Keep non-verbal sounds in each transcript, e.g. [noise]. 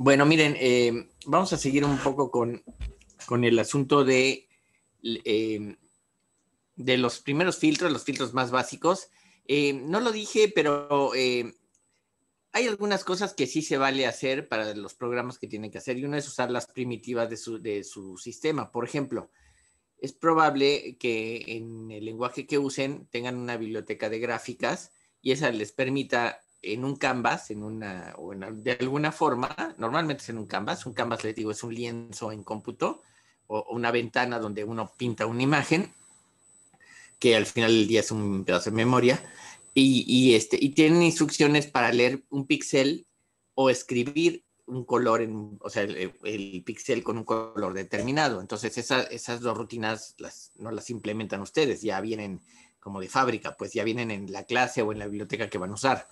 Bueno, miren, eh, vamos a seguir un poco con, el asunto de, eh, de los primeros filtros, los filtros más básicos. Eh, no lo dije, pero hay algunas cosas que sí se vale hacer para los programas que tienen que hacer y uno es usar las primitivas de su, de su sistema. Por ejemplo, es probable que en el lenguaje que usen tengan una biblioteca de gráficas y esa les permita en un canvas, en una, de alguna forma, normalmente es en un canvas, un canvas les digo es un lienzo en cómputo o, una ventana donde uno pinta una imagen, que al final del día es un pedazo de memoria, y, este, y tienen instrucciones para leer un píxel o escribir un color, en, o sea, el, pixel píxel con un color determinado. Entonces, esas dos rutinas las, no las implementan ustedes, ya vienen como de fábrica, pues ya vienen en la clase o en la biblioteca que van a usar.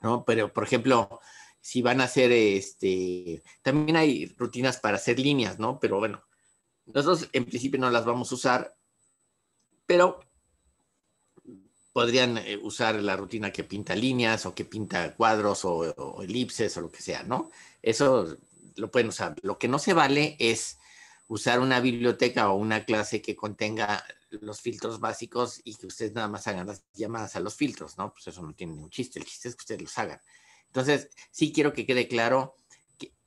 ¿no? Pero, por ejemplo, si van a hacer, este, también hay rutinas para hacer líneas, ¿no? Pero bueno, nosotros en principio no las vamos a usar, pero podrían eh, usar la rutina que pinta líneas o que pinta cuadros o, o, elipses o lo que sea, ¿no? Eso lo pueden usar. Lo que no se vale es usar una biblioteca o una clase que contenga los filtros básicos y que ustedes nada más hagan las llamadas a los filtros, ¿no? Pues eso no tiene ningún chiste, el chiste es que ustedes los hagan. Entonces, sí quiero que quede claro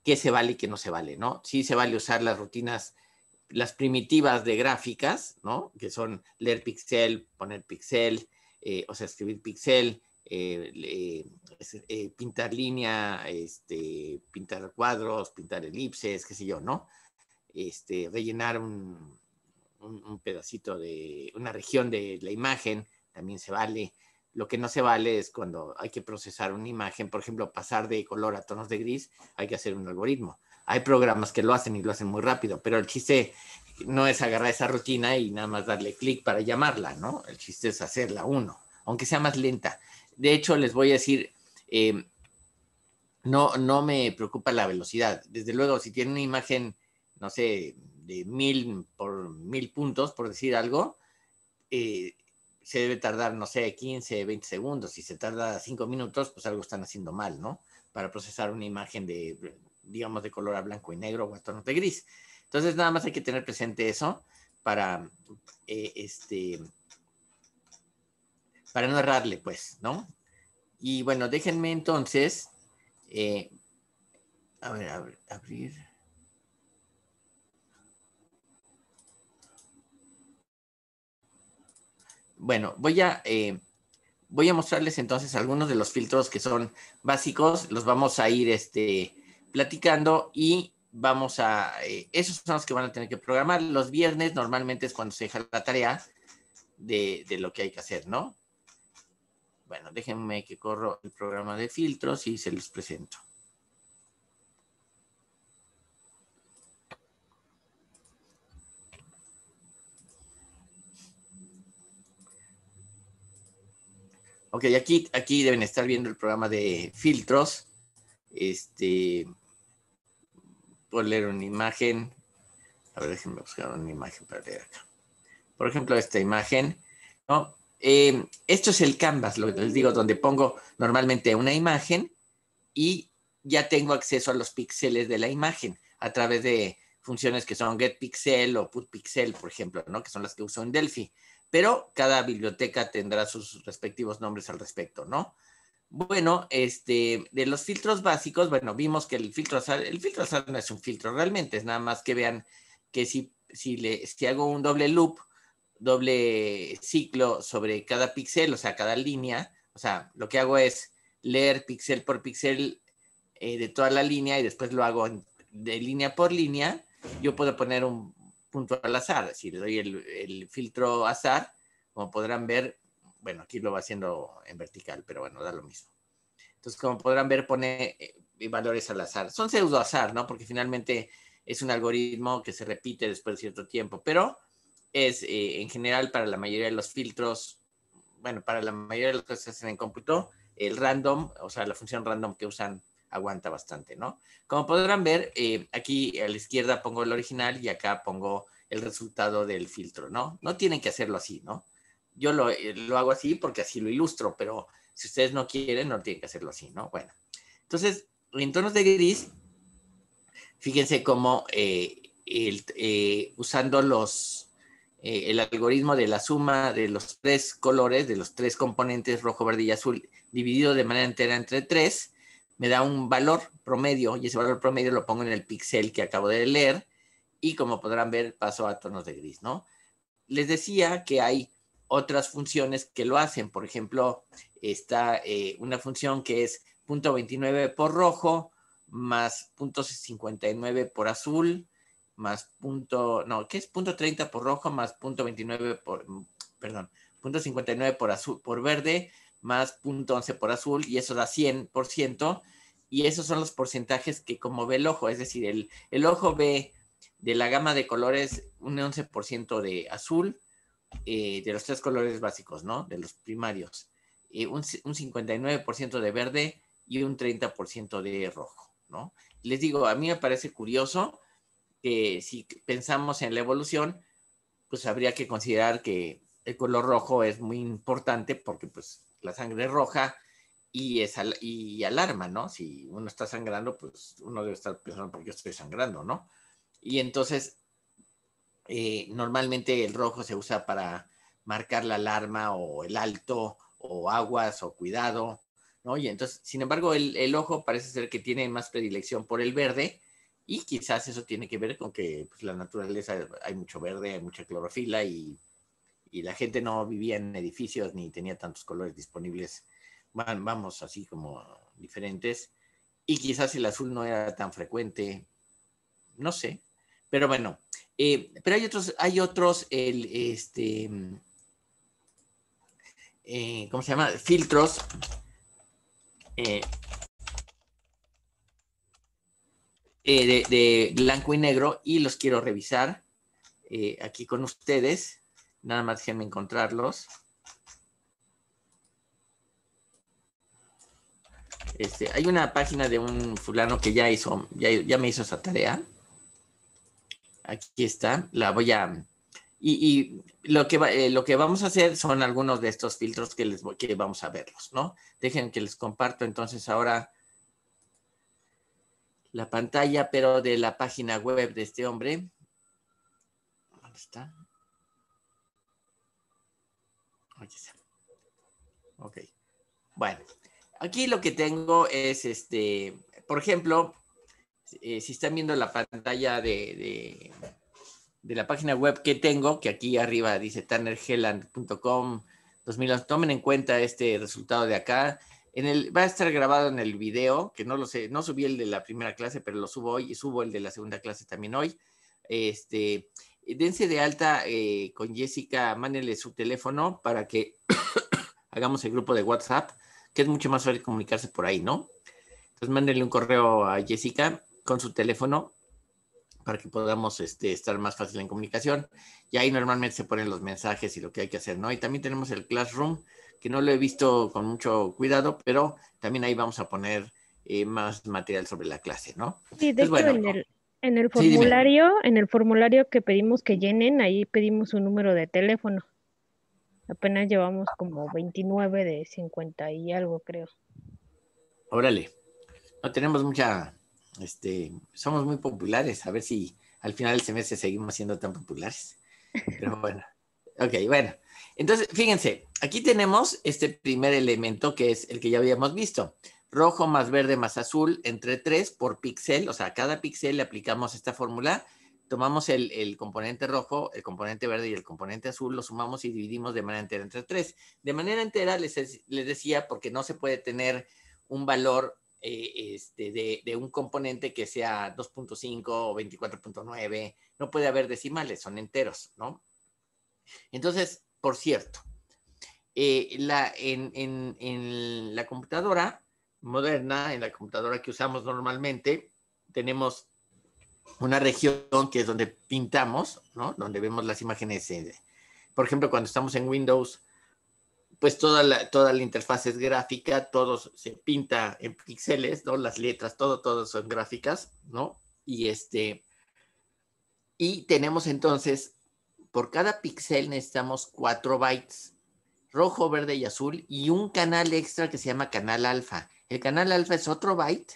qué se vale y qué no se vale, ¿no? Sí se vale usar las rutinas, las primitivas de gráficas, ¿no? Que son leer pixel, poner pixel, eh, o sea, escribir pixel, eh, eh, pintar línea, este, pintar cuadros, pintar elipses, qué sé yo, ¿no? este, rellenar un, pedacito de una región de la imagen, también se vale. Lo que no se vale es cuando hay que procesar una imagen, por ejemplo, pasar de color a tonos de gris, hay que hacer un algoritmo. Hay programas que lo hacen y lo hacen muy rápido, pero el chiste no es agarrar esa rutina y nada más darle clic para llamarla, ¿no? El chiste es hacerla uno, aunque sea más lenta. De hecho, les voy a decir, eh, no, no me preocupa la velocidad. Desde luego, si tienen una imagen no sé, de mil, por mil puntos, por decir algo, eh, se debe tardar, no sé, 15, 20 segundos. Si se tarda cinco minutos, pues algo están haciendo mal, ¿no? Para procesar una imagen de, digamos, de color a blanco y negro o a tonos de gris. Entonces, nada más hay que tener presente eso para, eh, este, para no errarle, pues, ¿no? Y bueno, déjenme entonces, eh, a ver, abrir. Bueno, voy a, eh, voy a mostrarles entonces algunos de los filtros que son básicos. Los vamos a ir este, platicando y vamos a, eh, esos son los que van a tener que programar. Los viernes normalmente es cuando se deja la tarea de, de lo que hay que hacer, ¿no? Bueno, déjenme que corro el programa de filtros y se los presento. Ok, aquí, aquí deben estar viendo el programa de filtros. Este, puedo leer una imagen. A ver, déjenme buscar una imagen para leer acá. Por ejemplo, esta imagen, ¿no? Em, esto es el canvas, lo que les digo, donde pongo normalmente una imagen y ya tengo acceso a los píxeles de la imagen a través de funciones que son getPixel o putPixel, por ejemplo, ¿no? Que son las que uso en Delphi pero cada biblioteca tendrá sus respectivos nombres al respecto, ¿no? Bueno, este, de los filtros básicos, bueno, vimos que el filtro azar el filtro no es un filtro realmente, es nada más que vean que si, si, le, hago un doble loop, doble ciclo sobre cada píxel, o sea, cada línea, o sea, lo que hago es leer píxel por píxel eh, de toda la línea y después lo hago de línea por línea, yo puedo poner un, punto al azar. Si le doy el, filtro azar, como podrán ver, bueno, aquí lo va haciendo en vertical, pero bueno, da lo mismo. Entonces, como podrán ver, pone eh, valores al azar. Son pseudo azar, ¿no? Porque finalmente es un algoritmo que se repite después de cierto tiempo, pero es eh, en general para la mayoría de los filtros, bueno, para la mayoría de los que se hacen en cómputo, el random, o sea, la función random que usan aguanta bastante, ¿no? Como podrán ver, eh, aquí a la izquierda pongo el original y acá pongo el resultado del filtro, ¿no? No tienen que hacerlo así, ¿no? Yo eh, lo, hago así porque así lo ilustro, pero si ustedes no quieren, no tienen que hacerlo así, ¿no? Bueno, entonces, en tonos de gris, fíjense cómo eh, usando los, el algoritmo de la suma de los tres colores, de los tres componentes rojo, verde y azul, dividido de manera entera entre tres, me da un valor promedio y ese valor promedio lo pongo en el pixel que acabo de leer y como podrán ver paso a tonos de gris, ¿no? Les decía que hay otras funciones que lo hacen, por ejemplo, está eh, una función que es .29 por rojo más .59 por azul más punto, no, que es? 30 por rojo más 29 por, perdón, por azul, por verde más .11 por azul y eso da 100%. Y esos son los porcentajes que como ve el ojo, es decir, el, el ojo ve de la gama de colores un 11% de azul, eh, de los tres colores básicos, ¿no? De los primarios, eh, un, un 59% de verde y un 30% de rojo, ¿no? Les digo, a mí me parece curioso que si pensamos en la evolución, pues habría que considerar que el color rojo es muy importante porque pues la sangre roja y, es alarma, ¿no? Si uno está sangrando, pues uno debe estar pensando por qué estoy sangrando, ¿no? Y entonces, eh, normalmente el rojo se usa para marcar la alarma o el alto o aguas o cuidado, ¿no? Y entonces, sin embargo, el, ojo parece ser que tiene más predilección por el verde y quizás eso tiene que ver con que pues, la naturaleza hay mucho verde, hay mucha clorofila y y la gente no vivía en edificios ni tenía tantos colores disponibles, vamos, así como diferentes. Y quizás el azul no era tan frecuente, no sé. Pero bueno, eh, pero hay otros, hay otros, el, este, eh, ¿cómo se llama? Filtros. Eh, de, blanco y negro y los quiero revisar aquí con ustedes. Nada más déjenme encontrarlos. Este, hay una página de un fulano que ya hizo, ya, me hizo esa tarea. Aquí está, la voy a... Y, lo, que eh, lo que vamos a hacer son algunos de estos filtros que, les, que vamos a verlos, ¿no? Dejen que les comparto entonces ahora la pantalla, pero de la página web de este hombre. ¿Dónde está? Ok. Bueno, aquí lo que tengo es este, por ejemplo, eh, si están viendo la pantalla de, la página web que tengo, que aquí arriba dice tannerheland.com 2000, tomen en cuenta este resultado de acá. En el, va a estar grabado en el video, que no lo sé, no subí el de la primera clase, pero lo subo hoy y subo el de la segunda clase también hoy. Este, eh, dense de alta eh, con Jessica, mándenle su teléfono para que [coughs] hagamos el grupo de WhatsApp, que es mucho más fácil comunicarse por ahí, ¿no? Entonces mándenle un correo a Jessica con su teléfono para que podamos este, estar más fácil en comunicación. Y ahí normalmente se ponen los mensajes y lo que hay que hacer, ¿no? Y también tenemos el Classroom, que no lo he visto con mucho cuidado, pero también ahí vamos a poner eh, más material sobre la clase, ¿no? Sí, de Entonces, el en el formulario, en el formulario que pedimos que llenen, ahí pedimos un número de teléfono. Apenas llevamos como 29 de 50 y algo, creo. Órale. No tenemos mucha este, somos muy populares, a ver si al final del semestre seguimos siendo tan populares. Pero bueno. [laughs] Ok, bueno. Entonces, fíjense, aquí tenemos este primer elemento que es el que ya habíamos visto rojo más verde más azul entre 3 por píxel, o sea, a cada píxel le aplicamos esta fórmula, tomamos el, componente rojo, el componente verde y el componente azul, lo sumamos y dividimos de manera entera entre 3. De manera entera les, les decía porque no se puede tener un valor eh, este, de, un componente que sea 2.5 o 24.9, no puede haber decimales, son enteros, ¿no? Entonces, por cierto, eh, la, en, en la computadora moderna, en la computadora que usamos normalmente, tenemos una región que es donde pintamos, ¿no? Donde vemos las imágenes. Eh, por ejemplo, cuando estamos en Windows, pues toda la, toda la interfaz es gráfica, todo se pinta en píxeles, ¿no? Las letras, todo, todo son gráficas, ¿no? Y este... Y tenemos entonces, por cada píxel necesitamos cuatro bytes, rojo, verde y azul, y un canal extra que se llama canal alfa el canal alfa es otro byte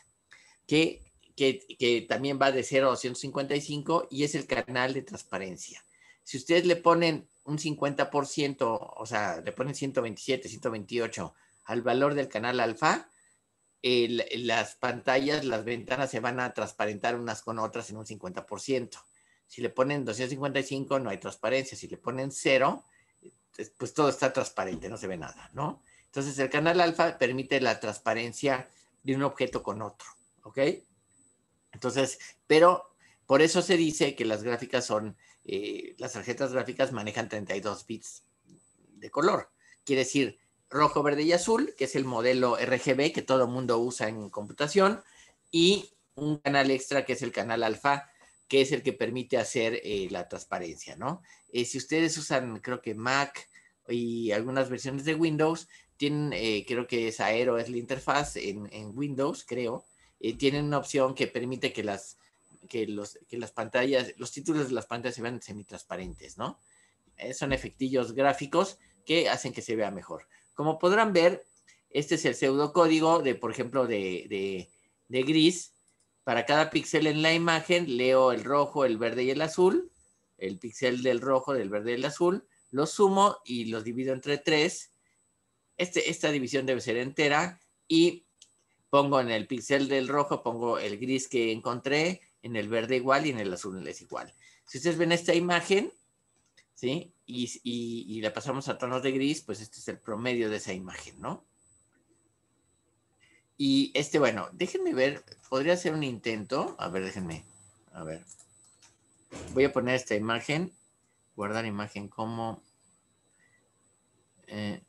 que, que, también va de 0 a 155 y es el canal de transparencia. Si ustedes le ponen un 50%, o sea, le ponen 127, 128 al valor del canal alfa, las pantallas, las ventanas se van a transparentar unas con otras en un 50%. Si le ponen 255 no hay transparencia, si le ponen 0, pues todo está transparente, no se ve nada, ¿no? Entonces, el canal alfa permite la transparencia de un objeto con otro, ¿ok? Entonces, pero por eso se dice que las gráficas son, eh, las tarjetas gráficas manejan 32 bits de color. Quiere decir rojo, verde y azul, que es el modelo RGB que todo el mundo usa en computación, y un canal extra que es el canal alfa, que es el que permite hacer eh, la transparencia, ¿no? Eh, si ustedes usan, creo que Mac y algunas versiones de Windows, tienen, eh, creo que es Aero, es la interfaz en, Windows, creo, eh, tienen una opción que permite que las, los, las pantallas, los títulos de las pantallas se vean semitransparentes, ¿no? Eh, son efectillos gráficos que hacen que se vea mejor. Como podrán ver, este es el pseudocódigo de, por ejemplo, de, de, gris. Para cada píxel en la imagen leo el rojo, el verde y el azul, el píxel del rojo, del verde y el azul, Los sumo y los divido entre tres este, esta división debe ser entera y pongo en el pixel del rojo, pongo el gris que encontré, en el verde igual y en el azul es igual. Si ustedes ven esta imagen, ¿sí? Y, y, la pasamos a tonos de gris, pues este es el promedio de esa imagen, ¿no? Y este, bueno, déjenme ver, podría ser un intento. A ver, déjenme, a ver. Voy a poner esta imagen, guardar imagen como... Eh,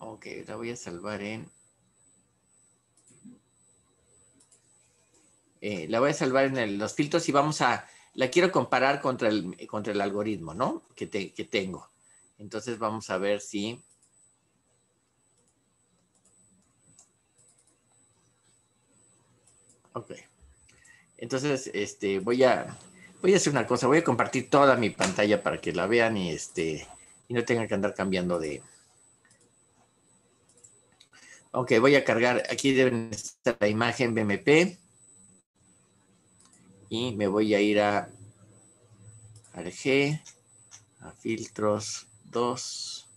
Ok, la voy a salvar en... Eh, la voy a salvar en los filtros y vamos a... La quiero comparar contra el, contra el algoritmo, ¿no? Que, tengo. Entonces vamos a ver si... Ok. Entonces, este, voy a, voy a hacer una cosa. Voy a compartir toda mi pantalla para que la vean y este, y no tengan que andar cambiando de, Ok, voy a cargar. Aquí deben estar la imagen BMP. Y me voy a ir a, rg a filtros 2.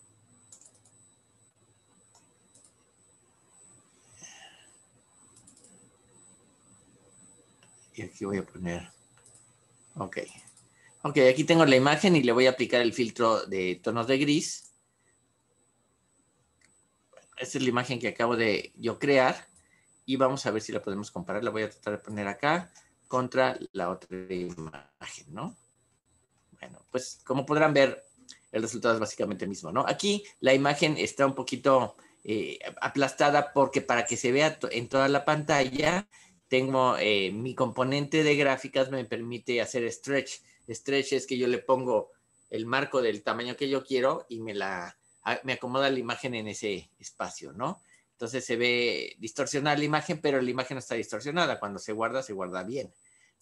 Y aquí voy a poner, ok. Ok, aquí tengo la imagen y le voy a aplicar el filtro de tonos de gris. Esta es la imagen que acabo de yo crear y vamos a ver si la podemos comparar. La voy a tratar de poner acá contra la otra imagen, ¿no? Bueno, pues como podrán ver, el resultado es básicamente el mismo, ¿no? Aquí la imagen está un poquito eh, aplastada porque para que se vea en toda la pantalla, tengo eh, mi componente de gráficas me permite hacer stretch. Stretch es que yo le pongo el marco del tamaño que yo quiero y me la me acomoda la imagen en ese espacio, ¿no? Entonces se ve distorsionada la imagen, pero la imagen no está distorsionada. Cuando se guarda, se guarda bien,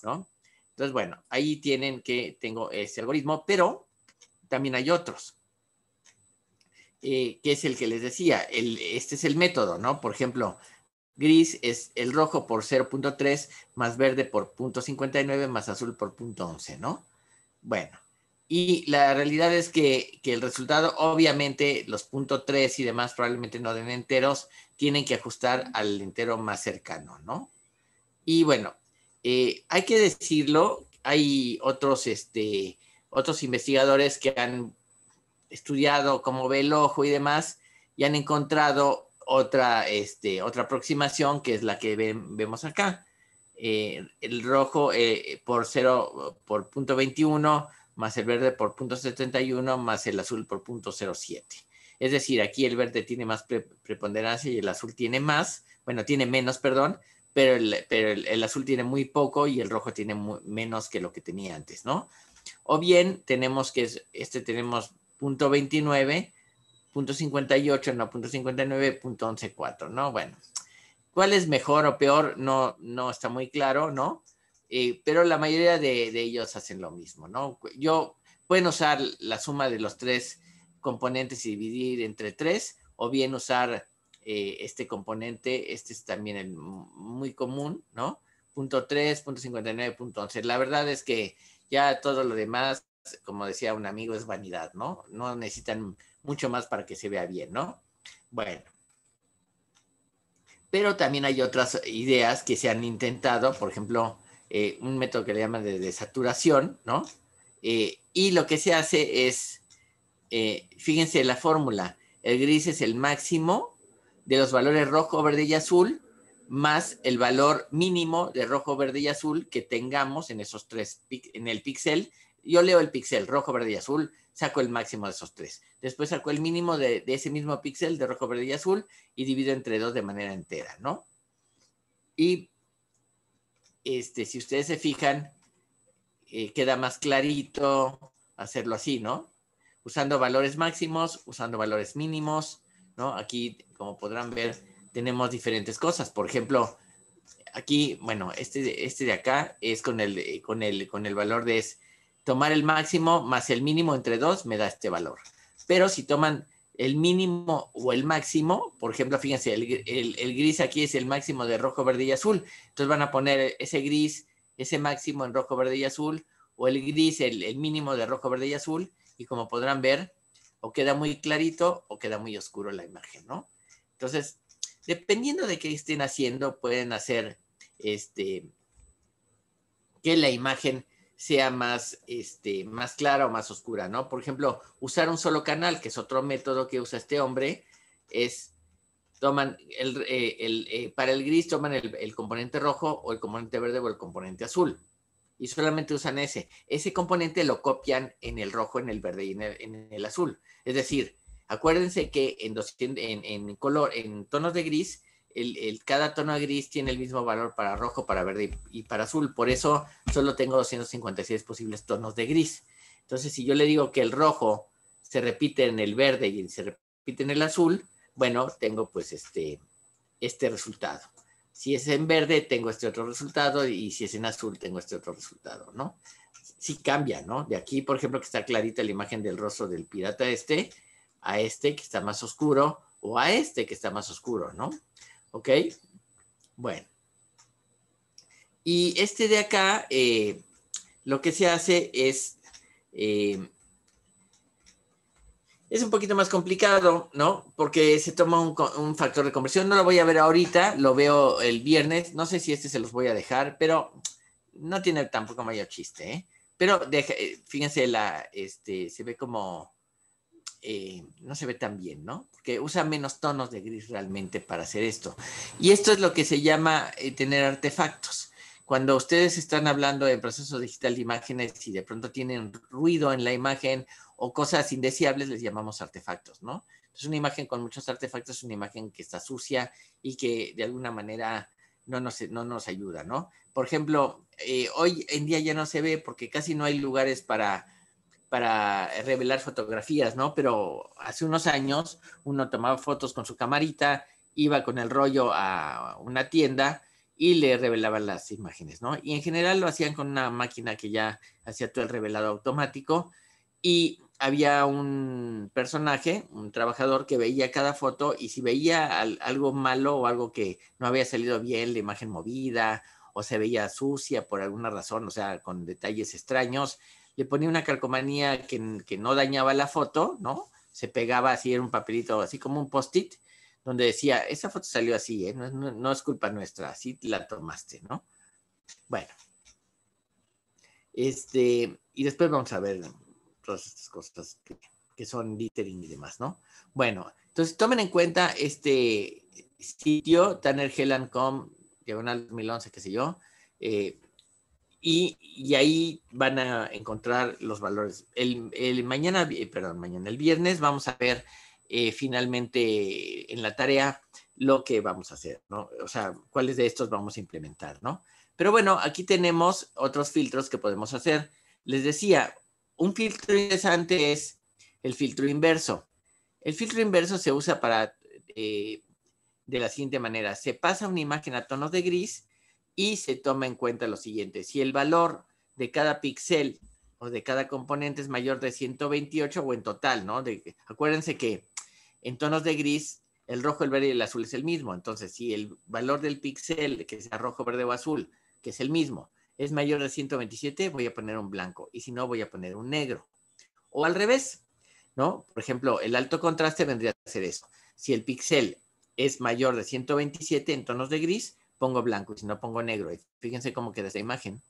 ¿no? Entonces, bueno, ahí tienen que tengo ese algoritmo, pero también hay otros, eh, que es el que les decía. este es el método, ¿no? Por ejemplo, gris es el rojo por 0.3, más verde por 0.59, más azul por 0.11, ¿no? Bueno, y la realidad es que, el resultado, obviamente, los punto 3 y demás probablemente no den enteros, tienen que ajustar al entero más cercano, ¿no? Y bueno, eh, hay que decirlo, hay otros, este, otros investigadores que han estudiado cómo ve el ojo y demás, y han encontrado otra, este, otra aproximación que es la que vemos acá. Eh, el rojo eh, por 0, por punto 21 más el verde por .71, más el azul por .07. Es decir, aquí el verde tiene más preponderancia y el azul tiene más, bueno, tiene menos, perdón, pero el, azul tiene muy poco y el rojo tiene menos que lo que tenía antes, ¿no? O bien tenemos que este tenemos .29, .58, no, .59, .114, ¿no? Bueno, ¿cuál es mejor o peor? No, no está muy claro, ¿no? Eh, pero la mayoría de, ellos hacen lo mismo, ¿no? Yo, pueden usar la suma de los tres componentes y dividir entre tres, o bien usar eh, este componente, este es también muy común, ¿no? Punto 3, punto 59, punto 11. La verdad es que ya todo lo demás, como decía un amigo, es vanidad, ¿no? No necesitan mucho más para que se vea bien, ¿no? Bueno. Pero también hay otras ideas que se han intentado, por ejemplo, eh, un método que le llaman de desaturación, ¿no? Eh, y lo que se hace es, eh, fíjense la fórmula, el gris es el máximo de los valores rojo, verde y azul, más el valor mínimo de rojo, verde y azul que tengamos en esos tres, en el píxel. Yo leo el píxel rojo, verde y azul, saco el máximo de esos tres. Después saco el mínimo de, de ese mismo píxel de rojo, verde y azul y divido entre dos de manera entera, ¿no? Y este, si ustedes se fijan, eh, queda más clarito hacerlo así, ¿no? Usando valores máximos, usando valores mínimos, ¿no? Aquí, como podrán ver, tenemos diferentes cosas. Por ejemplo, aquí, bueno, este, este de acá es con el, con, con el valor de tomar el máximo más el mínimo entre dos me da este valor. Pero si toman el mínimo o el máximo, por ejemplo, fíjense, el, gris aquí es el máximo de rojo, verde y azul. Entonces van a poner ese gris, ese máximo en rojo, verde y azul, o el gris, el, mínimo de rojo, verde y azul, y como podrán ver, o queda muy clarito o queda muy oscuro la imagen, ¿no? Entonces, dependiendo de qué estén haciendo, pueden hacer este, que la imagen sea más, este, más clara o más oscura, ¿no? Por ejemplo, usar un solo canal, que es otro método que usa este hombre, es toman el, eh, eh, para el gris toman el, componente rojo o el componente verde o el componente azul y solamente usan ese. Ese componente lo copian en el rojo, en el verde y en el, azul. Es decir, acuérdense que en, en, en color, en tonos de gris cada tono gris tiene el mismo valor para rojo, para verde y, para azul. Por eso solo tengo 256 posibles tonos de gris. Entonces, si yo le digo que el rojo se repite en el verde y se repite en el azul, bueno, tengo pues este, este resultado. Si es en verde, tengo este otro resultado y si es en azul, tengo este otro resultado, ¿no? Sí cambia, ¿no? De aquí, por ejemplo, que está clarita la imagen del rostro del pirata este, a este que está más oscuro o a este que está más oscuro, ¿no? ¿Ok? Bueno. Y este de acá, eh, lo que se hace es... Eh, es un poquito más complicado, ¿no? Porque se toma un, factor de conversión. No lo voy a ver ahorita, lo veo el viernes. No sé si este se los voy a dejar, pero no tiene tampoco mayor chiste, ¿eh? Pero eh, fíjense, la, este, se ve como eh, no se ve tan bien, ¿no? Porque usa menos tonos de gris realmente para hacer esto. Y esto es lo que se llama eh, tener artefactos. Cuando ustedes están hablando de proceso digital de imágenes y de pronto tienen ruido en la imagen o cosas indeseables, les llamamos artefactos, ¿no? Es una imagen con muchos artefactos es una imagen que está sucia y que de alguna manera no nos, ayuda, ¿no? Por ejemplo, eh, hoy en día ya no se ve porque casi no hay lugares para para revelar fotografías, ¿no? Pero hace unos años uno tomaba fotos con su camarita, iba con el rollo a una tienda y le revelaban las imágenes, ¿no? Y en general lo hacían con una máquina que ya hacía todo el revelado automático y había un personaje, un trabajador que veía cada foto y si veía algo malo o algo que no había salido bien, la imagen movida o se veía sucia por alguna razón, o sea, con detalles extraños, le ponía una carcomanía que, no dañaba la foto, ¿no? Se pegaba así, era un papelito, así como un post-it, donde decía, esa foto salió así, ¿eh? no, es culpa nuestra, así la tomaste, ¿no? Bueno. Este, y después vamos a ver todas estas cosas que, son littering y demás, ¿no? Bueno, entonces tomen en cuenta este sitio, tannerhelan.com, diagonal 2011, qué sé yo, eh, y, ahí van a encontrar los valores. El, mañana, eh, perdón, mañana, el viernes vamos a ver eh, finalmente en la tarea lo que vamos a hacer, ¿no? O sea, cuáles de estos vamos a implementar, ¿no? Pero bueno, aquí tenemos otros filtros que podemos hacer. Les decía, un filtro interesante es el filtro inverso. El filtro inverso se usa para, eh, de la siguiente manera, se pasa una imagen a tonos de gris y se toma en cuenta lo siguiente, si el valor de cada píxel o de cada componente es mayor de 128 o en total, ¿no? De, acuérdense que en tonos de gris, el rojo, el verde y el azul es el mismo. Entonces, si el valor del píxel, que sea rojo, verde o azul, que es el mismo, es mayor de 127, voy a poner un blanco. Y si no, voy a poner un negro. O al revés, ¿no? Por ejemplo, el alto contraste vendría a ser eso. Si el píxel es mayor de 127 en tonos de gris, pongo blanco y si no pongo negro. fíjense cómo queda esta imagen.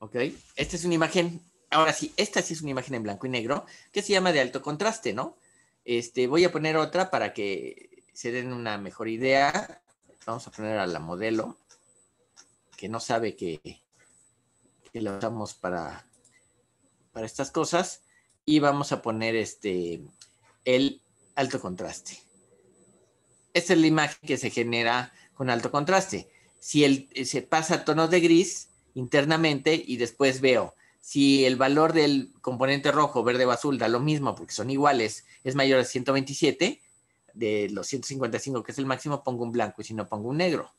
¿Ok? Esta es una imagen, ahora sí, esta sí es una imagen en blanco y negro que se llama de alto contraste, ¿no? Este, voy a poner otra para que se den una mejor idea. Vamos a poner a la modelo que no sabe que, que la usamos para, para estas cosas y vamos a poner este, el alto contraste. Esta es la imagen que se genera con alto contraste. Si eh, se pasa a tonos de gris internamente y después veo si el valor del componente rojo, verde o azul da lo mismo porque son iguales, es mayor a 127, de los 155 que es el máximo, pongo un blanco y si no pongo un negro.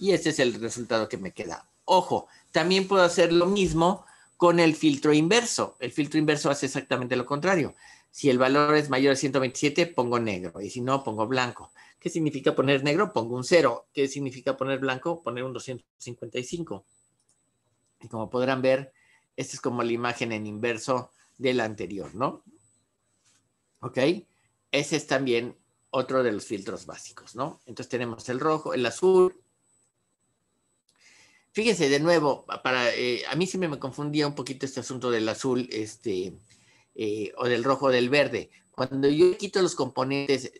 Y este es el resultado que me queda. Ojo, también puedo hacer lo mismo con el filtro inverso. El filtro inverso hace exactamente lo contrario. Si el valor es mayor a 127, pongo negro y si no, pongo blanco. ¿Qué significa poner negro? Pongo un 0. ¿Qué significa poner blanco? Poner un 255. Y como podrán ver, esta es como la imagen en inverso de la anterior, ¿no? ¿Ok? Ese es también otro de los filtros básicos, ¿no? Entonces tenemos el rojo, el azul. Fíjense, de nuevo, para, eh, a mí siempre me, confundía un poquito este asunto del azul este, eh, o del rojo o del verde. Cuando yo quito los componentes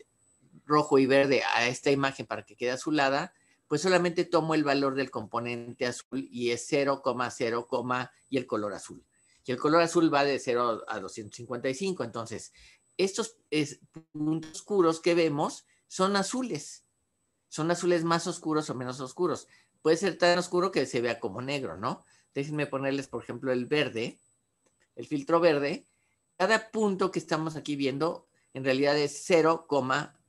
rojo y verde a esta imagen para que quede azulada, pues solamente tomo el valor del componente azul y es 0,0, y el color azul. Y el color azul va de 0 a 255. Entonces, estos puntos oscuros que vemos son azules. Son azules más oscuros o menos oscuros. Puede ser tan oscuro que se vea como negro, ¿no? Déjenme ponerles, por ejemplo, el verde, el filtro verde. Cada punto que estamos aquí viendo en realidad es 0,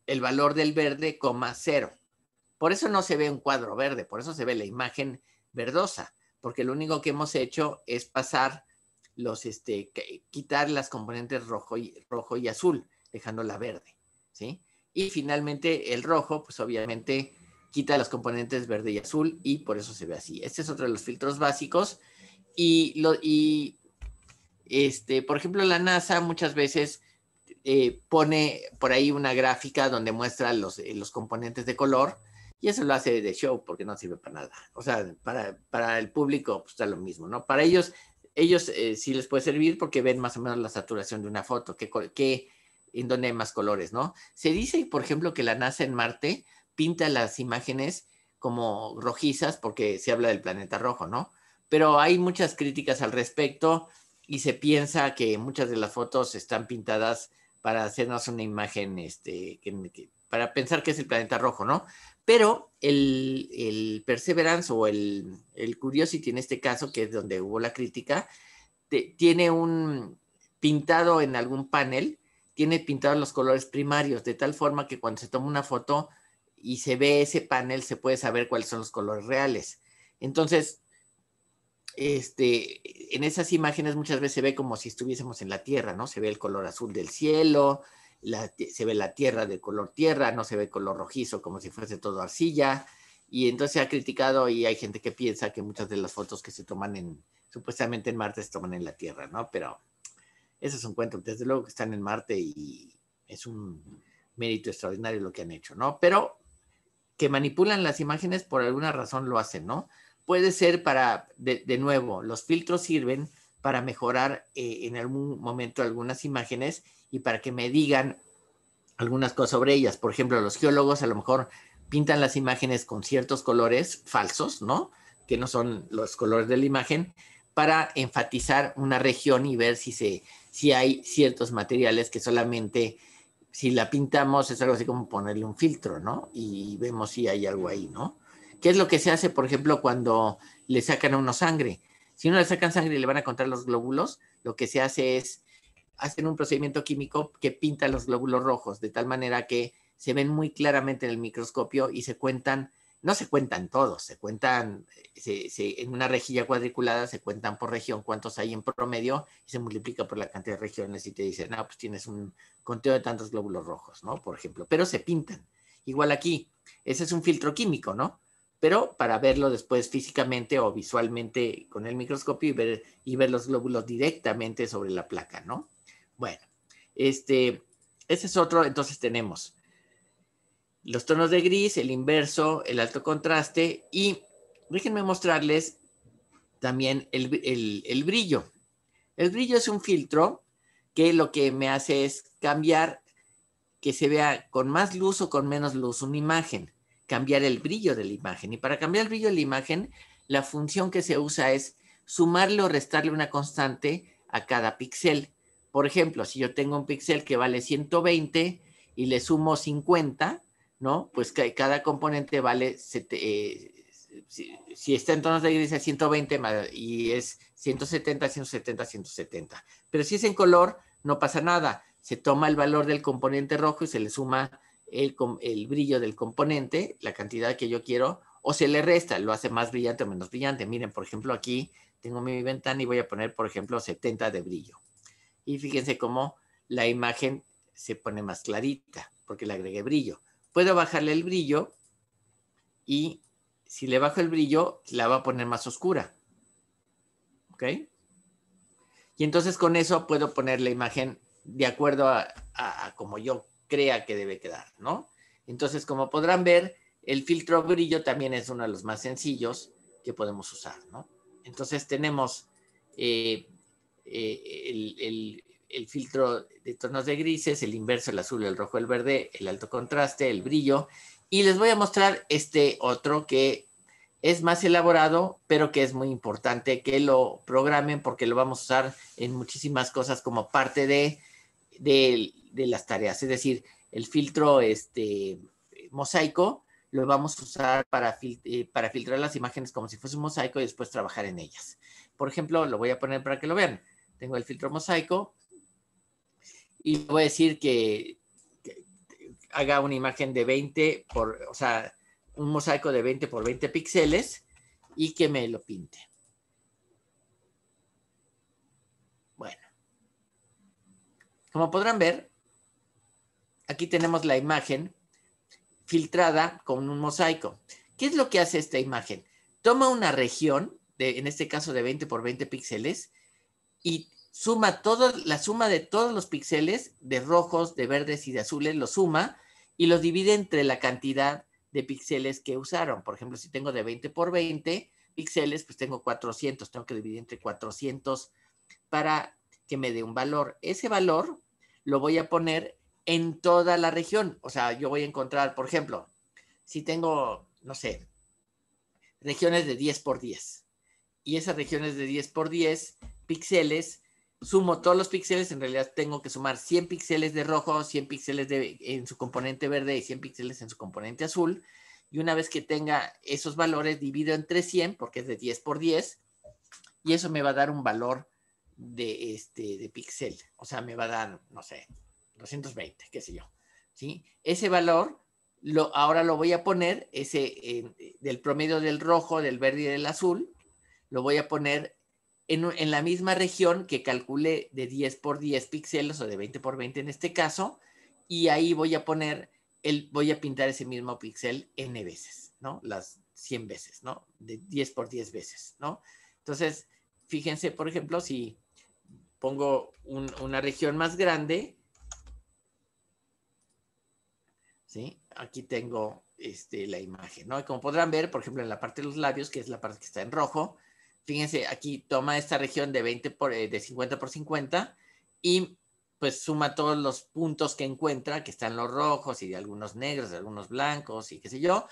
el valor del verde, coma cero. Por eso no se ve un cuadro verde, por eso se ve la imagen verdosa, porque lo único que hemos hecho es pasar los, este, quitar las componentes rojo y, rojo y azul, la verde, ¿sí? Y finalmente el rojo, pues obviamente quita las componentes verde y azul y por eso se ve así. Este es otro de los filtros básicos y, lo, y este, por ejemplo, la NASA muchas veces eh, pone por ahí una gráfica donde muestra los, eh, los, componentes de color y eso lo hace de show porque no sirve para nada. O sea, para, el público pues, está lo mismo, ¿no? Para ellos, ellos eh, sí les puede servir porque ven más o menos la saturación de una foto, qué, qué, en hay más colores, ¿no? Se dice, por ejemplo, que la NASA en Marte pinta las imágenes como rojizas porque se habla del planeta rojo, ¿no? Pero hay muchas críticas al respecto y se piensa que muchas de las fotos están pintadas para hacernos una imagen, este, para pensar que es el planeta rojo, ¿no? Pero el, el Perseverance o el, el, Curiosity en este caso, que es donde hubo la crítica, tiene un pintado en algún panel, tiene pintados los colores primarios, de tal forma que cuando se toma una foto y se ve ese panel, se puede saber cuáles son los colores reales. Entonces, este, en esas imágenes muchas veces se ve como si estuviésemos en la tierra, ¿no? Se ve el color azul del cielo, se ve la tierra de color tierra, no se ve color rojizo como si fuese todo arcilla. Y entonces se ha criticado y hay gente que piensa que muchas de las fotos que se toman en, supuestamente en Marte se toman en la Tierra, ¿no? Pero eso es un cuento. Desde luego que están en Marte y es un mérito extraordinario lo que han hecho, ¿no? Pero que manipulan las imágenes por alguna razón lo hacen, ¿no? puede ser para, de, nuevo, los filtros sirven para mejorar eh, en algún momento algunas imágenes y para que me digan algunas cosas sobre ellas. Por ejemplo, los geólogos a lo mejor pintan las imágenes con ciertos colores falsos, ¿no? Que no son los colores de la imagen, para enfatizar una región y ver si, se, si hay ciertos materiales que solamente si la pintamos es algo así como ponerle un filtro, ¿no? Y vemos si hay algo ahí, ¿no? ¿Qué es lo que se hace, por ejemplo, cuando le sacan a uno sangre? Si uno le sacan sangre y le van a contar los glóbulos, lo que se hace es, hacen un procedimiento químico que pinta los glóbulos rojos, de tal manera que se ven muy claramente en el microscopio y se cuentan, no se cuentan todos, se cuentan en una rejilla cuadriculada, se cuentan por región cuántos hay en promedio y se multiplica por la cantidad de regiones y te dicen, ah, pues tienes un conteo de tantos glóbulos rojos, ¿no? Por ejemplo, pero se pintan. Igual aquí, ese es un filtro químico, ¿no? pero para verlo después físicamente o visualmente con el microscopio y ver, los glóbulos directamente sobre la placa, ¿no? Bueno, este, ese es otro, entonces tenemos los tonos de gris, el inverso, el alto contraste y déjenme mostrarles también el brillo. El brillo es un filtro que lo que me hace es cambiar que se vea con más luz o con menos luz una imagen cambiar el brillo de la imagen. Y para cambiar el brillo de la imagen, la función que se usa es sumarle o restarle una constante a cada píxel. Por ejemplo, si yo tengo un píxel que vale 120 y le sumo 50, ¿no? Pues cada componente vale, eh, si, está en tonos de gris es 120 y es 170, 170, 170. Pero si es en color, no pasa nada. Se toma el valor del componente rojo y se le suma el, brillo del componente, la cantidad que yo quiero, o se le resta, lo hace más brillante o menos brillante. Miren, por ejemplo, aquí tengo mi ventana y voy a poner, por ejemplo, 70 de brillo. Y fíjense cómo la imagen se pone más clarita, porque le agregué brillo. Puedo bajarle el brillo y si le bajo el brillo, la va a poner más oscura. ¿Ok? Y entonces con eso puedo poner la imagen de acuerdo a, a como yo crea que debe quedar, ¿no? Entonces, como podrán ver, el filtro brillo también es uno de los más sencillos que podemos usar, ¿no? Entonces tenemos eh, eh, el, filtro de tonos de grises, el inverso, el azul, el rojo, el verde, el alto contraste, el brillo. Y les voy a mostrar este otro que es más elaborado, pero que es muy importante que lo programen porque lo vamos a usar en muchísimas cosas como parte de, de de las tareas. Es decir, el filtro este, mosaico lo vamos a usar para, eh, para filtrar las imágenes como si fuese un mosaico y después trabajar en ellas. Por ejemplo, lo voy a poner para que lo vean. Tengo el filtro mosaico y voy a decir que, que, haga una imagen de 20 por, o sea, un mosaico de 20 por 20 píxeles y que me lo pinte. Bueno, como podrán ver, Aquí tenemos la imagen filtrada con un mosaico. ¿Qué es lo que hace esta imagen? Toma una región, de, en este caso de 20 por 20 píxeles, y suma toda la suma de todos los píxeles, de rojos, de verdes y de azules, lo suma y los divide entre la cantidad de píxeles que usaron. Por ejemplo, si tengo de 20 por 20 píxeles, pues tengo 400, tengo que dividir entre 400 para que me dé un valor. Ese valor lo voy a poner en toda la región. O sea, yo voy a encontrar, por ejemplo, si tengo, no sé, regiones de 10 por 10 y esas regiones de 10 por 10 píxeles, sumo todos los píxeles, en realidad tengo que sumar 100 píxeles de rojo, 100 píxeles en su componente verde y 100 píxeles en su componente azul. Y una vez que tenga esos valores, divido entre 100 porque es de 10 por 10 y eso me va a dar un valor de, este, de píxel. O sea, me va a dar, no sé, 220, qué sé yo. ¿sí? Ese valor lo, ahora lo voy a poner, ese del promedio del rojo, del verde y del azul, lo voy a poner en, la misma región que calcule de 10 por 10 píxeles o de 20 por 20 en este caso, y ahí voy a poner, el, voy a pintar ese mismo píxel n veces, ¿no? Las 100 veces, ¿no? De 10 por 10 veces, ¿no? Entonces, fíjense, por ejemplo, si pongo una región más grande, ¿sí? Aquí tengo este, la imagen, ¿no? Y Como podrán ver, por ejemplo, en la parte de los labios, que es la parte que está en rojo, fíjense, aquí toma esta región de, 20 por, eh, de 50 por 50 y pues suma todos los puntos que encuentra, que están los rojos y de algunos negros, de algunos blancos y qué sé yo,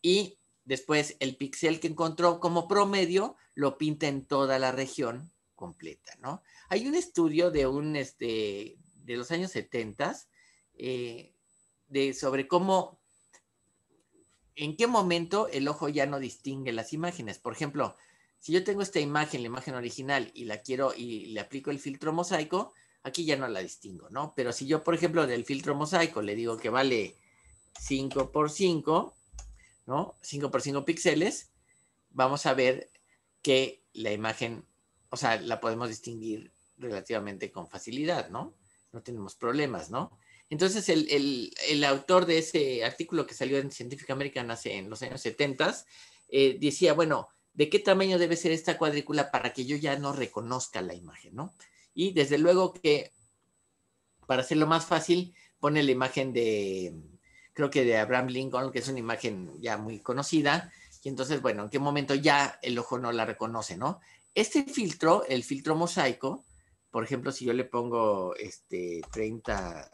y después el pixel que encontró como promedio lo pinta en toda la región completa, ¿no? Hay un estudio de un, este, de los años 70, de sobre cómo, en qué momento el ojo ya no distingue las imágenes. Por ejemplo, si yo tengo esta imagen, la imagen original, y la quiero y le aplico el filtro mosaico, aquí ya no la distingo, ¿no? Pero si yo, por ejemplo, del filtro mosaico le digo que vale 5 por 5, ¿no? 5 por 5 píxeles, vamos a ver que la imagen, o sea, la podemos distinguir relativamente con facilidad, ¿no? No tenemos problemas, ¿no? Entonces, el, autor de ese artículo que salió en Scientific American en los años 70 eh, decía, bueno, ¿de qué tamaño debe ser esta cuadrícula para que yo ya no reconozca la imagen, no? Y desde luego que, para hacerlo más fácil, pone la imagen de, creo que de Abraham Lincoln, que es una imagen ya muy conocida, y entonces, bueno, ¿en qué momento ya el ojo no la reconoce, no? Este filtro, el filtro mosaico, por ejemplo, si yo le pongo este 30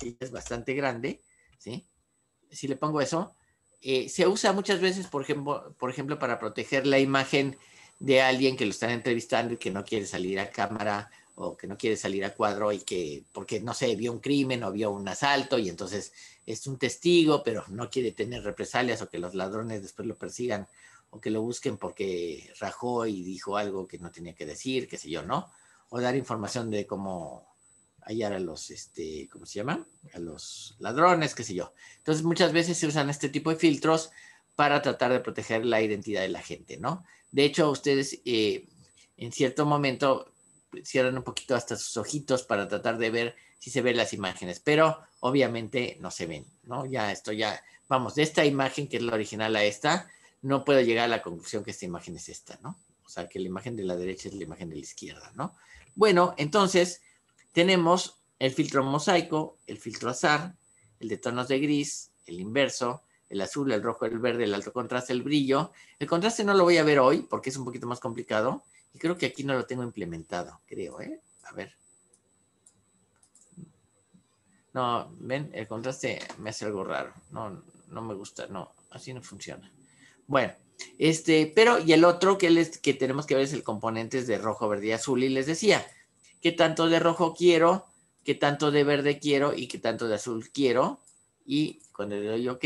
que es bastante grande, ¿sí? Si le pongo eso, eh, se usa muchas veces, por ejemplo, por ejemplo, para proteger la imagen de alguien que lo están entrevistando y que no quiere salir a cámara o que no quiere salir a cuadro y que, porque no sé, vio un crimen o vio un asalto y entonces es un testigo, pero no quiere tener represalias o que los ladrones después lo persigan o que lo busquen porque rajó y dijo algo que no tenía que decir, qué sé yo, ¿no? O dar información de cómo hallar a los, este, ¿cómo se llama? A los ladrones, qué sé yo. Entonces, muchas veces se usan este tipo de filtros para tratar de proteger la identidad de la gente, ¿no? De hecho, ustedes eh, en cierto momento pues, cierran un poquito hasta sus ojitos para tratar de ver si se ven las imágenes, pero obviamente no se ven, ¿no? Ya esto ya, vamos, de esta imagen que es la original a esta, no puedo llegar a la conclusión que esta imagen es esta, ¿no? O sea, que la imagen de la derecha es la imagen de la izquierda, ¿no? Bueno, entonces, tenemos el filtro mosaico, el filtro azar, el de tonos de gris, el inverso, el azul, el rojo, el verde, el alto contraste, el brillo. El contraste no lo voy a ver hoy porque es un poquito más complicado y creo que aquí no lo tengo implementado, creo, ¿eh? A ver. No, ven, el contraste me hace algo raro. No, no me gusta, no, así no funciona. Bueno, este, pero y el otro que, que tenemos que ver es el componente de rojo, verde y azul y les decía, qué tanto de rojo quiero, qué tanto de verde quiero y qué tanto de azul quiero. Y cuando le doy OK,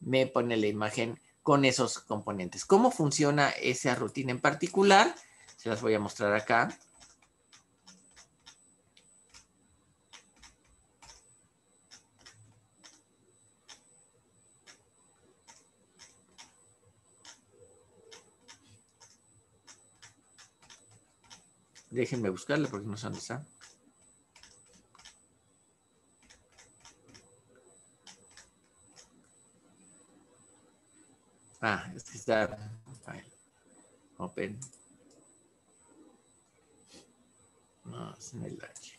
me pone la imagen con esos componentes. ¿Cómo funciona esa rutina en particular? Se las voy a mostrar acá. Déjenme buscarla porque no sé dónde está. Ah, este está. Open. No, es en el H.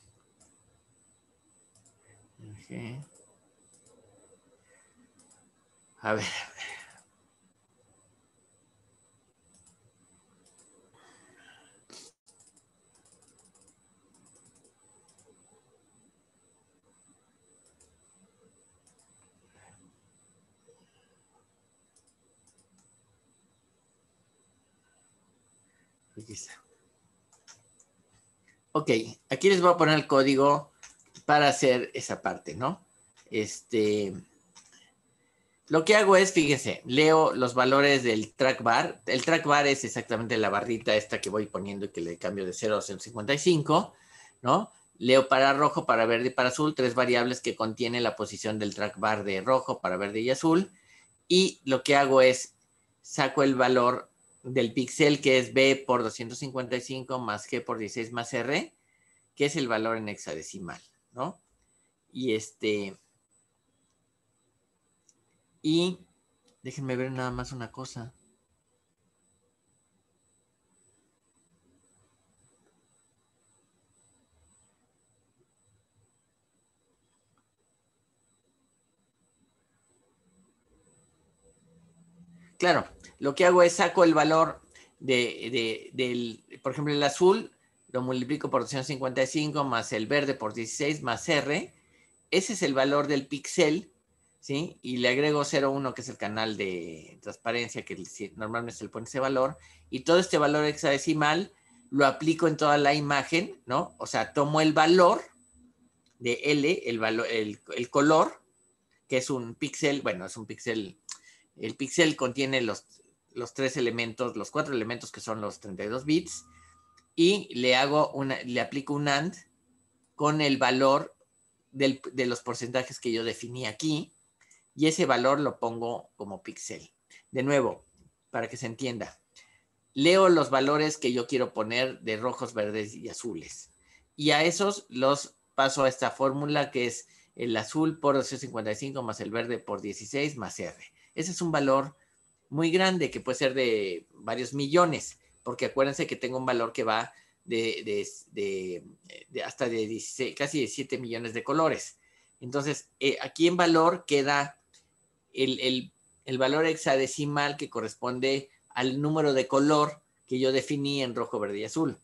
A ver, a ver. Ok, aquí les voy a poner el código para hacer esa parte, ¿no? Este, lo que hago es, fíjense, leo los valores del track bar. El track bar es exactamente la barrita esta que voy poniendo y que le cambio de 0 a 155, ¿no? Leo para rojo, para verde y para azul, tres variables que contiene la posición del track bar de rojo, para verde y azul. Y lo que hago es, saco el valor del píxel que es B por 255 más G por 16 más R, que es el valor en hexadecimal, ¿no? Y este... Y déjenme ver nada más una cosa. Claro, lo que hago es saco el valor de, de, del, por ejemplo, el azul, lo multiplico por 255 más el verde por 16 más R. Ese es el valor del píxel, ¿sí? Y le agrego 01, que es el canal de transparencia, que normalmente se le pone ese valor. Y todo este valor hexadecimal lo aplico en toda la imagen, ¿no? O sea, tomo el valor de L, el, valor, el color, que es un píxel, bueno, es un píxel el pixel contiene los, tres elementos, los cuatro elementos que son los 32 bits, y le hago una, le aplico un AND con el valor de los porcentajes que yo definí aquí, y ese valor lo pongo como pixel. De nuevo, para que se entienda, leo los valores que yo quiero poner de rojos, verdes y azules, y a esos los paso a esta fórmula que es el azul por 255 más el verde por 16 más R. Ese es un valor muy grande que puede ser de varios millones, porque acuérdense que tengo un valor que va de, de, hasta de casi 17 millones de colores. Entonces, eh, aquí en valor queda el, el valor hexadecimal que corresponde al número de color que yo definí en rojo, verde y azul.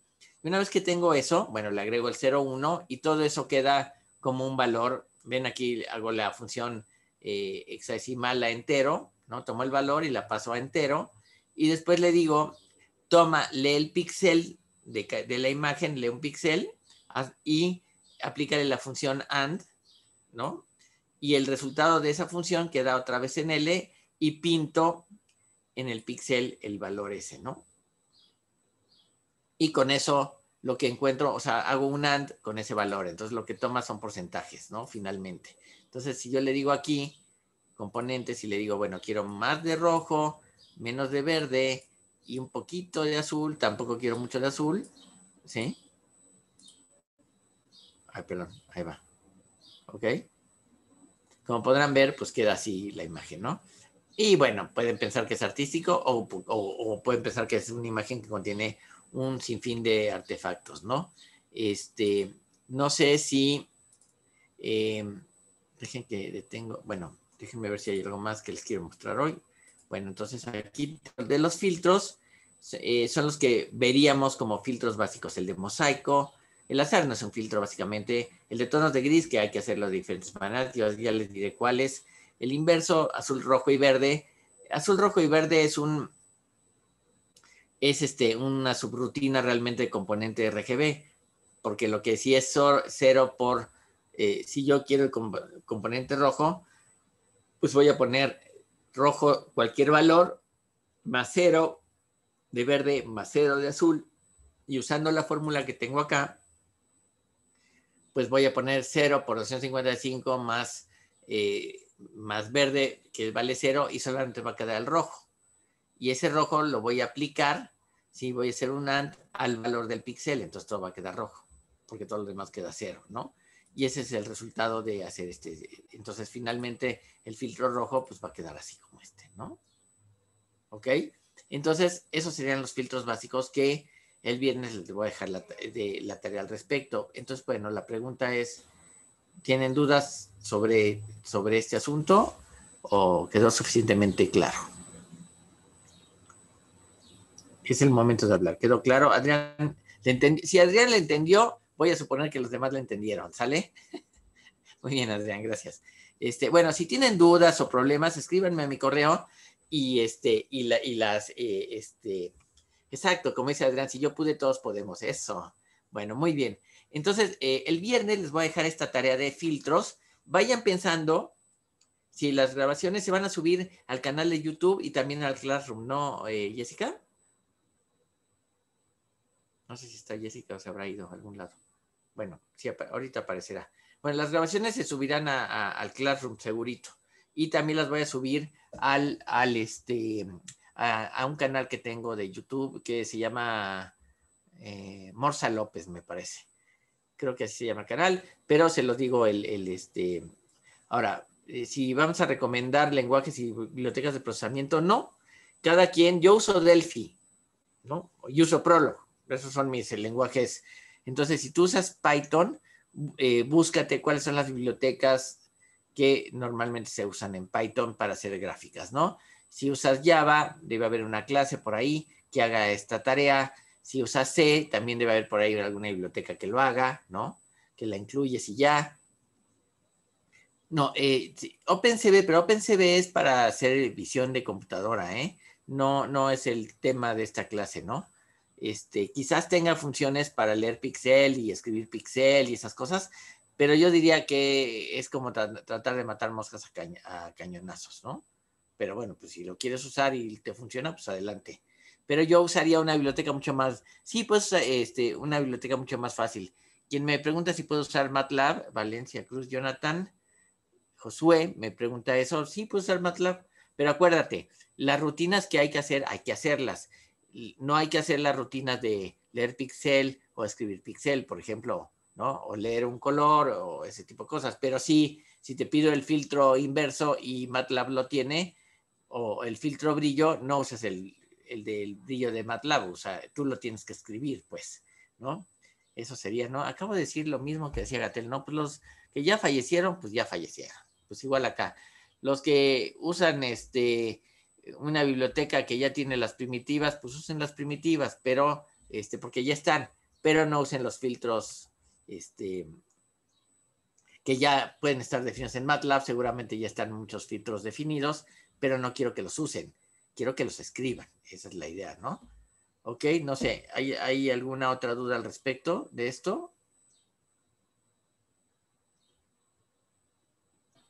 Y una vez que tengo eso, bueno, le agrego el 0, 1 y todo eso queda como un valor. Ven aquí, hago la función eh, hexadecimal a entero, ¿no? Tomo el valor y la paso a entero. Y después le digo, toma, lee el píxel de, la imagen, lee un píxel y aplícale la función AND, ¿no? Y el resultado de esa función queda otra vez en L y pinto en el píxel el valor S, ¿no? Y con eso lo que encuentro, o sea, hago un AND con ese valor. Entonces, lo que toma son porcentajes, ¿no? Finalmente. Entonces, si yo le digo aquí componentes y le digo, bueno, quiero más de rojo, menos de verde y un poquito de azul, tampoco quiero mucho de azul, ¿sí? Ay, perdón, ahí va. ¿Ok? Como podrán ver, pues queda así la imagen, ¿no? Y bueno, pueden pensar que es artístico o, o pueden pensar que es una imagen que contiene un sinfín de artefactos, ¿no? Este, no sé si, em, dejen que detengo, bueno, déjenme ver si hay algo más que les quiero mostrar hoy. Bueno, entonces aquí de los filtros eh, son los que veríamos como filtros básicos, el de mosaico, el azar no es un filtro básicamente, el de tonos de gris que hay que hacer los diferentes maneras, ya les diré cuáles, el inverso, azul, rojo y verde. Azul, rojo y verde es un es este, una subrutina realmente de componente RGB, porque lo que sí es cero por, eh, si yo quiero el componente rojo, pues voy a poner rojo cualquier valor, más cero de verde, más cero de azul, y usando la fórmula que tengo acá, pues voy a poner 0 por 255 más, eh, más verde, que vale 0, y solamente va a quedar el rojo y ese rojo lo voy a aplicar, ¿sí? Voy a hacer un AND al valor del píxel, entonces todo va a quedar rojo, porque todo lo demás queda cero, ¿no? Y ese es el resultado de hacer este. Entonces, finalmente, el filtro rojo, pues, va a quedar así como este, ¿no? ¿Ok? Entonces, esos serían los filtros básicos que el viernes les voy a dejar la, de, la tarea al respecto. Entonces, bueno, la pregunta es, ¿tienen dudas sobre, sobre este asunto o quedó suficientemente claro? es el momento de hablar. ¿Quedó claro? Adrián, si Adrián le entendió, voy a suponer que los demás le entendieron, ¿sale? [laughs] Muy bien, Adrián, gracias. Este, bueno, si tienen dudas o problemas, escríbanme a mi correo y este, y, la, y las, eh, este, exacto, como dice Adrián, si yo pude, todos podemos, eso. Bueno, muy bien. Entonces, eh, el viernes les voy a dejar esta tarea de filtros. Vayan pensando si las grabaciones se van a subir al canal de YouTube y también al Classroom, ¿no, eh, Jessica? No sé si está Jessica o se habrá ido a algún lado. Bueno, sí, ahorita aparecerá. Bueno, las grabaciones se subirán al Classroom, segurito. Y también las voy a subir al, al este, a, un canal que tengo de YouTube que se llama eh, Morsa López, me parece. Creo que así se llama el canal, pero se los digo el, este. Ahora, eh, si vamos a recomendar lenguajes y bibliotecas de procesamiento, no. Cada quien, yo uso Delphi, ¿no? y uso Prolog. Esos son mis lenguajes. Entonces, si tú usas Python, eh, búscate cuáles son las bibliotecas que normalmente se usan en Python para hacer gráficas, ¿no? Si usas Java, debe haber una clase por ahí que haga esta tarea. Si usas C, también debe haber por ahí alguna biblioteca que lo haga, ¿no? Que la incluyes y ya. No, eh, OpenCV, pero OpenCV es para hacer visión de computadora, ¿eh? No, no es el tema de esta clase, ¿no? Este, quizás tenga funciones para leer pixel y escribir pixel y esas cosas, pero yo diría que es como tratar de matar moscas a, cañonazos, ¿no? Pero bueno, pues si lo quieres usar y te funciona, pues adelante. Pero yo usaría una biblioteca mucho más, sí, pues este, una biblioteca mucho más fácil. Quien me pregunta si puedo usar MATLAB, Valencia Cruz, Jonathan, Josué, me pregunta eso, sí, puedo usar MATLAB, pero acuérdate, las rutinas que hay que hacer, hay que hacerlas no hay que hacer la rutina de leer pixel o escribir pixel, por ejemplo, ¿no? O leer un color o ese tipo de cosas. Pero sí, si te pido el filtro inverso y MATLAB lo tiene, o el filtro brillo, no usas el, el del brillo de MATLAB, o sea, tú lo tienes que escribir, pues, ¿no? Eso sería, ¿no? Acabo de decir lo mismo que decía Gatel, ¿no? Pues los que ya fallecieron, pues ya fallecieron. Pues igual acá. Los que usan este una biblioteca que ya tiene las primitivas, pues usen las primitivas, pero este, porque ya están, pero no usen los filtros este, que ya pueden estar definidos en MATLAB, seguramente ya están muchos filtros definidos, pero no quiero que los usen, quiero que los escriban, esa es la idea, ¿no? Ok, no sé, ¿hay, hay alguna otra duda al respecto de esto?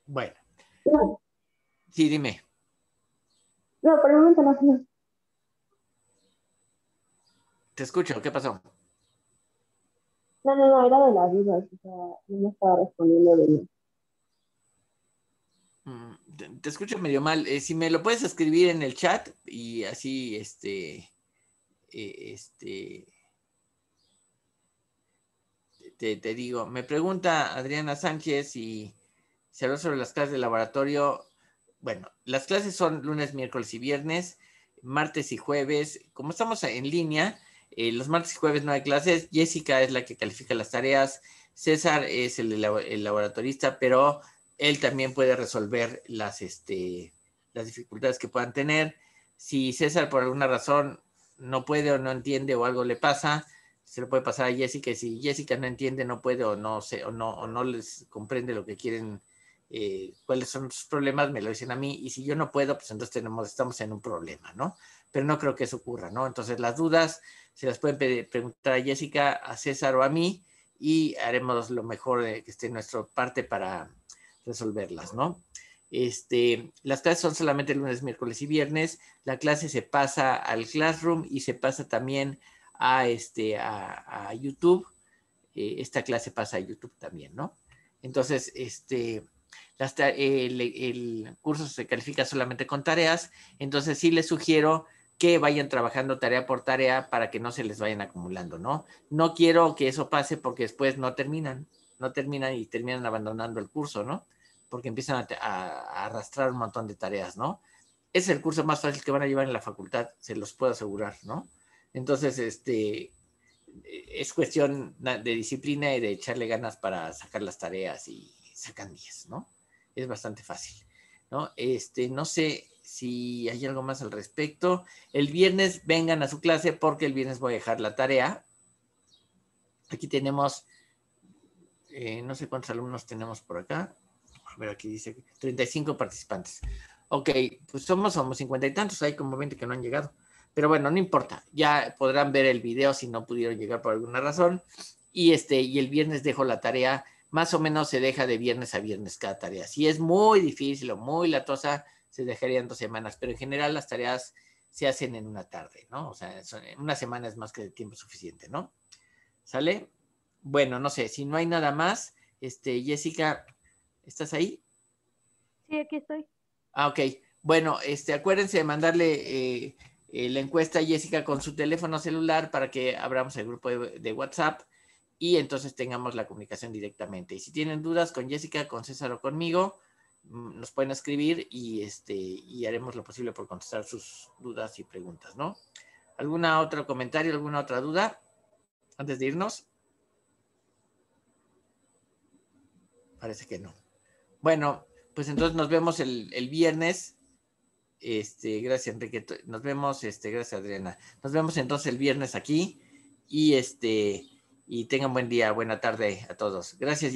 Bueno. Sí, dime. No, por el momento no, Te escucho, ¿qué pasó? No, no, no, era de las dudas, o sea, no estaba respondiendo de. Mm, te, te escucho medio mal. Eh, si me lo puedes escribir en el chat y así, este, eh, este, te, te, digo, me pregunta Adriana Sánchez si se habló sobre las clases de laboratorio bueno, las clases son lunes, miércoles y viernes, martes y jueves. Como estamos en línea, eh, los martes y jueves no hay clases. Jessica es la que califica las tareas. César es el, laboratorista, pero él también puede resolver las, este, las dificultades que puedan tener. Si César por alguna razón no puede o no entiende o algo le pasa, se lo puede pasar a Jessica. Si Jessica no entiende, no puede o no, sé, o no, o no les comprende lo que quieren eh, cuáles son sus problemas, me lo dicen a mí, y si yo no puedo, pues entonces tenemos, estamos en un problema, ¿no? Pero no creo que eso ocurra, ¿no? Entonces las dudas se las pueden preguntar a Jessica, a César o a mí, y haremos lo mejor de que esté en nuestra parte para resolverlas, ¿no? Este, las clases son solamente lunes, miércoles y viernes. La clase se pasa al Classroom y se pasa también a, este, a, YouTube. Eh, esta clase pasa a YouTube también, ¿no? Entonces, este, el, curso se califica solamente con tareas, entonces sí les sugiero que vayan trabajando tarea por tarea para que no se les vayan acumulando, ¿no? No quiero que eso pase porque después no terminan, no terminan y terminan abandonando el curso, ¿no? Porque empiezan a, a arrastrar un montón de tareas, ¿no? Es el curso más fácil que van a llevar en la facultad, se los puedo asegurar, ¿no? Entonces, este, es cuestión de disciplina y de echarle ganas para sacar las tareas y, sacan 10, ¿no? Es bastante fácil, ¿no? Este, no sé si hay algo más al respecto. El viernes vengan a su clase porque el viernes voy a dejar la tarea. Aquí tenemos, eh, no sé cuántos alumnos tenemos por acá. A ver, aquí dice 35 participantes. Ok, pues somos, somos cincuenta y tantos, hay como 20 que no han llegado. Pero bueno, no importa, ya podrán ver el video si no pudieron llegar por alguna razón. Y este, y el viernes dejo la tarea más o menos se deja de viernes a viernes cada tarea. Si es muy difícil o muy latosa, se dejarían dos semanas, pero en general las tareas se hacen en una tarde, ¿no? O sea, una semana es más que el tiempo suficiente, ¿no? ¿Sale? Bueno, no sé, si no hay nada más, este, Jessica, ¿estás ahí? Sí, aquí estoy. Ah, ok. Bueno, este, acuérdense de mandarle eh, eh, la encuesta a Jessica con su teléfono celular para que abramos el grupo de WhatsApp y entonces tengamos la comunicación directamente. Y si tienen dudas con Jessica, con César o conmigo, mm, nos pueden escribir y, este, y haremos lo posible por contestar sus dudas y preguntas, ¿no? ¿Alguna otro comentario, alguna otra duda antes de irnos? Parece que no. Bueno, pues entonces nos vemos el, viernes. Este, gracias, Enrique. Nos vemos, este, gracias, Adriana. Nos vemos entonces el viernes aquí. Y este, y tengan buen día, buena tarde a todos. Gracias,